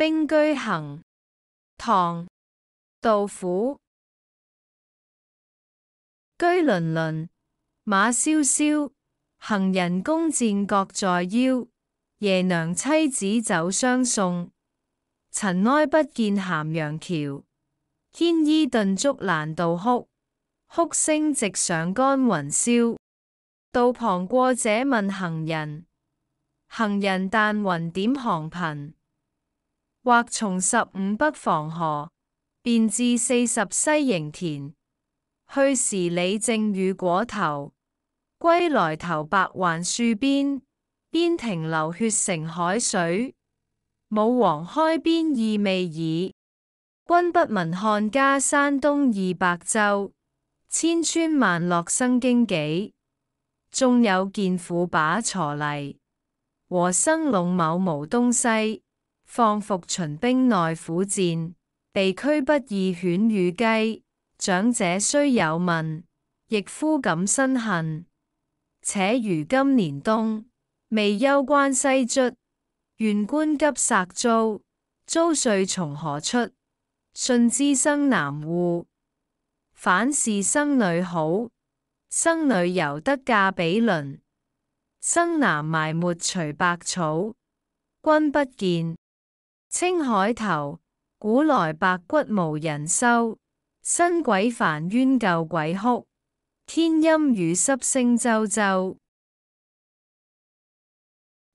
《兵居行》唐·杜甫。居轮轮，马萧萧。行人弓箭各在腰。爷娘妻子酒相送，尘埃不见咸阳桥。牵衣顿足难道哭，哭声直上干云霄。道旁过者问行人，行人但云点行频。或从十五北防河，便至四十西营田。去时李正与果头，归来投白环树边。边停流血成海水，武王开边意未已。君不闻汉家山东二百州，千村万落生荆杞。纵有健妇把锄犁，和生陇卯无东西。放服秦兵，内苦战；被驱不义，犬与鸡。长者虽有问，亦夫感身恨。且如今年冬，未休关西卒，县官急杀租，租税从何出？信知生男户，反是生女好。生女犹得嫁比邻，生男埋没除百草。君不见！青海头，古来白骨无人收。新鬼烦冤旧鬼哭，天阴雨湿声啾啾。《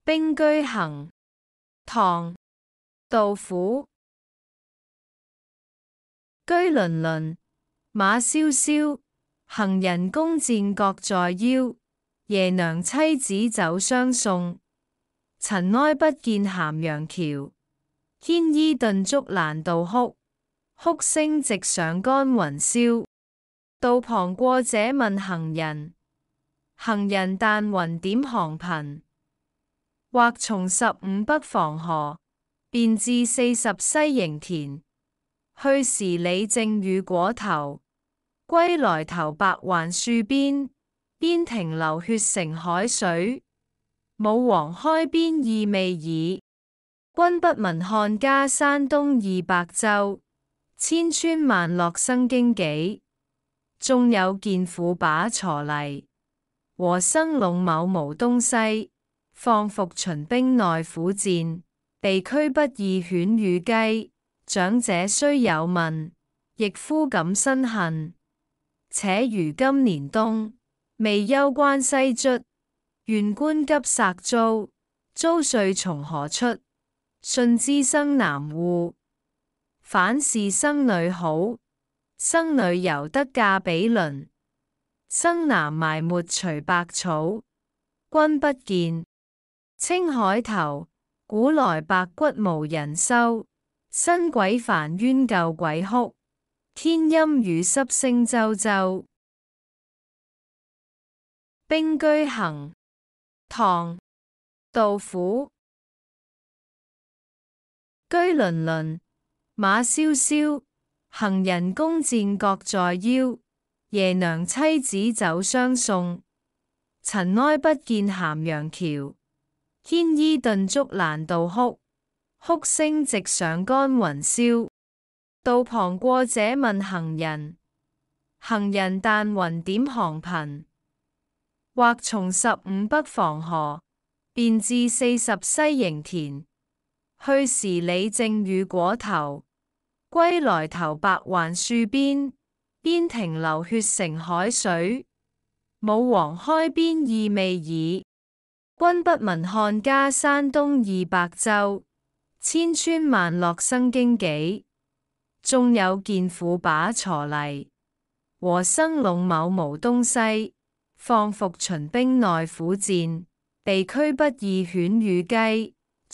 兵居行》唐·杜甫。居轮轮，马萧萧。行人弓箭各在腰，爷娘妻子走相送，尘埃不见咸阳桥。天衣顿足难道哭，哭声直上干云霄。道旁过者问行人，行人但云点行频。或从十五北防河，便至四十西营田。去时李正与裹头，归来头白还树边。边停留血成海水，武王开边意未已。君不闻汉家山东二百州，千村万落生荆杞。纵有健妇把锄犁，和生陇某无东西。放伏秦兵内苦战，地卑不生犬与鸡。长者虽有问，亦夫敢犁，恨。生如今年冬，未休复西。卒，复官急杀租，租税从何出？信知生男恶，反是生女好。生女犹得嫁比邻，生男埋没随百草。君不见，青海头，古来白骨无人收。新鬼烦冤旧鬼哭，天阴雨湿声啾啾。《兵居行》，唐·杜甫。居轮轮，马萧萧，行人弓箭各在腰。爷娘妻子走相送，尘埃不见咸阳桥。牵衣顿足难道哭，哭声直上干云霄。道旁过者问行人，行人但云点行频。或从十五北防河，便至四十西营田。去时李正与裹头，归来头白还树边。边停流血成海水，武王开边意未已。君不闻汉家山东二百余，千村万落生荆杞。纵有剑斧把锄犁，和生陇亩无东西。放复秦兵内苦战，地卑不生犬与鸡。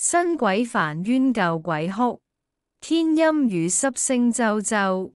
新鬼烦冤，旧鬼哭。天阴雨湿，声啾啾。